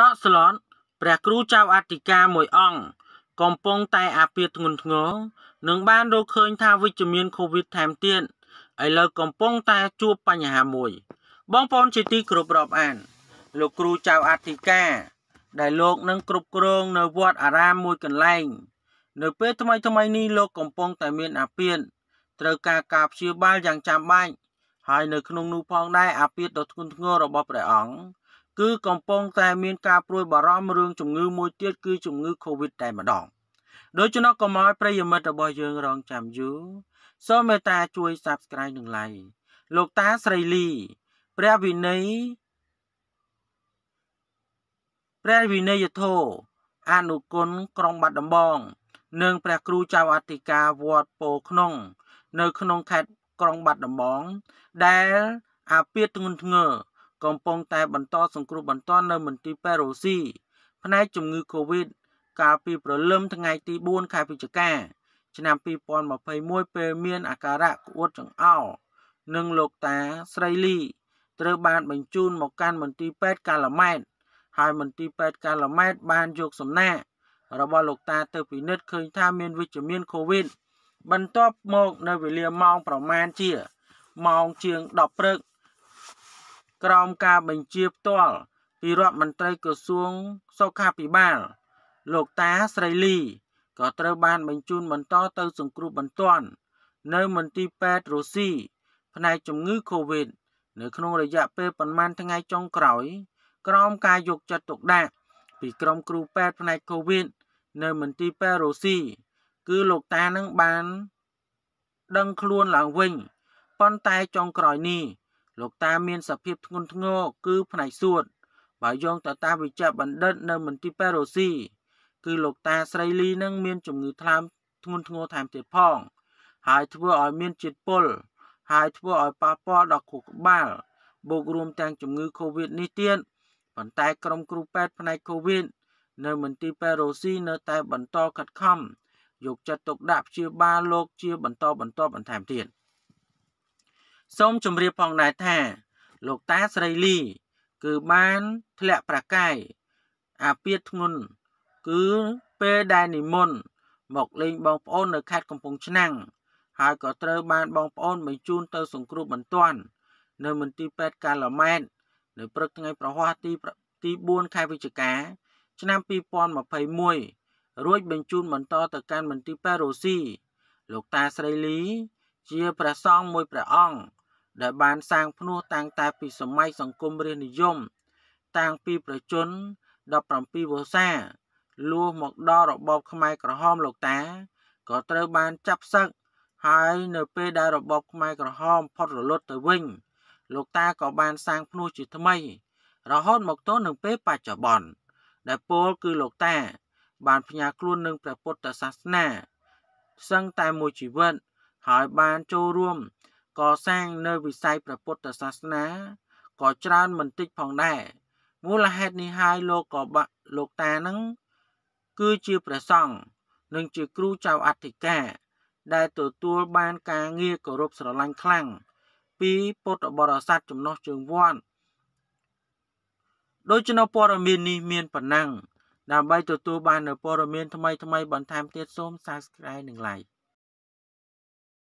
តក់ស្លុតព្រះគ្រូចៅអធិការមួយអង្គកំពុងតែអាពាធធ្ងន់ធ្ងរនឹងបានរកឃើញថាវិជ្ជមានកូវីដថែមទៀតឥឡូវកំពុងតែជួបបញ្ហាមួយ បងប្អូនជាទីគោរពរាប់អាន លោកគ្រូចៅអធិការដែលលោកនឹងគ្រប់គ្រងនៅវត្តអារាមមួយកន្លែង នៅពេលថ្មីថ្មីនេះលោកកំពុងតែមាន អាពាធត្រូវការការព្យាបាលយ៉ាងចាំបាច់ហើយនៅក្នុងនោះផងដែរអាពាធដ៏ធ្ងន់ធ្ងររបស់ព្រះអង្គគឺកំពុងតែមានការព្រួយបារម្ភរឿងជំងឺមួយទៀតគឺជំងឺ Covid តែម្ដង ដូច្នោះកុំឲ្យប្រិយមិត្តរបស់យើងរងចាំយូរសូមមេត្តាជួយ Subscribe និង Like លោកតាស្រីលី ព្រះវិន័យព្រះវិន័យធោអនុគុណក្រុងបាត់ដំបងនិងព្រះគ្រូចៅអធិការវត្តពោក្នុង នៅក្នុងខេត្តក្រុងបាត់ដំបង ដែល អាពាធធ្ងន់ធ្ងរកំពុងតែបន្តសង្គ្រោះបន្ទាន់នៅមន្ទីរពេទ្យរុស្ស៊ីផ្នែកជំងឺកូវីដកាលពីព្រលឹមថ្ងៃទី4ខែវិច្ឆិកាឆ្នាំ2021ពេលមានអាការៈក្អួតចង្អោរនិងលោកតាស្រីលីត្រូវបានបញ្ជូនមកកាន់មន្ទីរពេទ្យកាឡាម៉ែត ហើយមន្ទីរពេទ្យកាឡាម៉ែតបានយកសំណាក់របស់លោកតាទៅពិនិត្យឃើញថាមានវិជ្ជមានកូវីដបន្ទាប់មកនៅវេលាម៉ោងប្រមាណជាម៉ោងជាង10ព្រឹកក្រោមការបញ្ជាផ្ទាល់ពីរដ្ឋមន្ត្រីក្រសួងសុខាភិបាល លោកតាស្រីលីក៏ត្រូវបានបញ្ជូនបន្តទៅសង្គ្រោះបន្ទាន់នៅមន្ទីរពេទ្យរុស្ស៊ីផ្នែកជំងឺ Covid នៅក្នុងរយៈពេលប្រមាណថ្ងៃចុងក្រោយ ក្រោមការយកចិត្តទុកដាក់ពីក្រុមគ្រូពេទ្យផ្នែក Covid នៅមន្ទីរពេទ្យរុស្ស៊ីគឺលោកតានឹងបាន ដឹងខ្លួនឡើងវិញប៉ុន្តែចុងក្រោយនេះលោកតាមានសភាពធ្ងន់ធ្ងរគឺផ្នែកសួតបើយោងទៅតាមវិជ្ជបណ្ឌិតនៅមន្ទីរប៉េរូស៊ីគឺលោកតាស្រីលីនឹងមាន ជំងឺថ្លើមធ្ងន់ធ្ងរថែមទៀតផង ហើយធ្វើឲ្យមានជាតិពុលហើយធ្វើឲ្យប៉ះពាល់ដល់ខួរក្បាលបូករួមទាំងជំងឺ Covid នេះទៀតប៉ុន្តែក្រុមគ្រូពេទ្យផ្នែក Covid នៅមន្ទីរប៉េរូស៊ីនៅតែបន្តខិតខំ យកចិត្តទុកដាក់ព្យាបាលលោកជាបន្តបន្តបន្ថែមទៀត។សូមជម្រាបផងដែរថា លោកតាស្រីលី គឺបានធ្លាក់ប្រកាយអាពាធធ្ងន់គឺពេលដែលនិមន្តមកលេងបងប្អូននៅខេត្តកំពង់ឆ្នាំងហើយក៏ត្រូវបានបងប្អូនបញ្ជូនទៅសង្គ្រោះបន្ទាន់នៅមន្ទីរពេទ្យកាឡាម៉ែតនៅព្រឹកថ្ងៃប្រហ័សទីទី4ខែវិច្ឆិកាឆ្នាំ2021រួចបញ្ជូនបន្តទៅកាន់មន្ទីរពេទ្យរុស្ស៊ីលោកតាស្រីលី ជាព្រះសង្ឃមួយព្រះអង្គដែលបានសាងភ្នោះតាំងតែពីសម័យសង្គមរាស្ត្រនិយមតាំងពីប្រជជន17វស្សាលួមកដល់របបខ្មែរក្រហមលោកតាក៏ត្រូវបានចាប់សឹកហើយនៅពេលដែលរបបខ្មែរក្រហមផុតរលត់ទៅវិញលោកតាក៏បានសាងភ្នោះជាថ្មី រហូតមកទល់នឹងពេលបច្ចុប្បន្នដែលពលគឺលោកតាបានផ្ញើខ្លួននឹងព្រះពុទ្ធសាសនាសឹងតែមួយជីវិតហើយបានចូលរួមកសាងនៅវិស័យព្រះពុទ្ធសាសនា ក៏ច្រើនមិនតិចផងដែរមូលហេតុនេះហើយលោកក៏បាក់លោកតានឹងគឺជាព្រះសង្ឃនិងជាគ្រូចៅអធិការ ដែលទទួលបានការងារគោរពស្រឡាញ់ខ្លាំងពីពុទ្ធបរិស័ទចំណោះជើងវត្តដូច្នោះព័ត៌មាននេះមានប៉ុណ្ណឹងដើម្បីទទួលបាននូវព័ត៌មានថ្មីៗបន្ថែមទៀតសូម Subscribe និង Like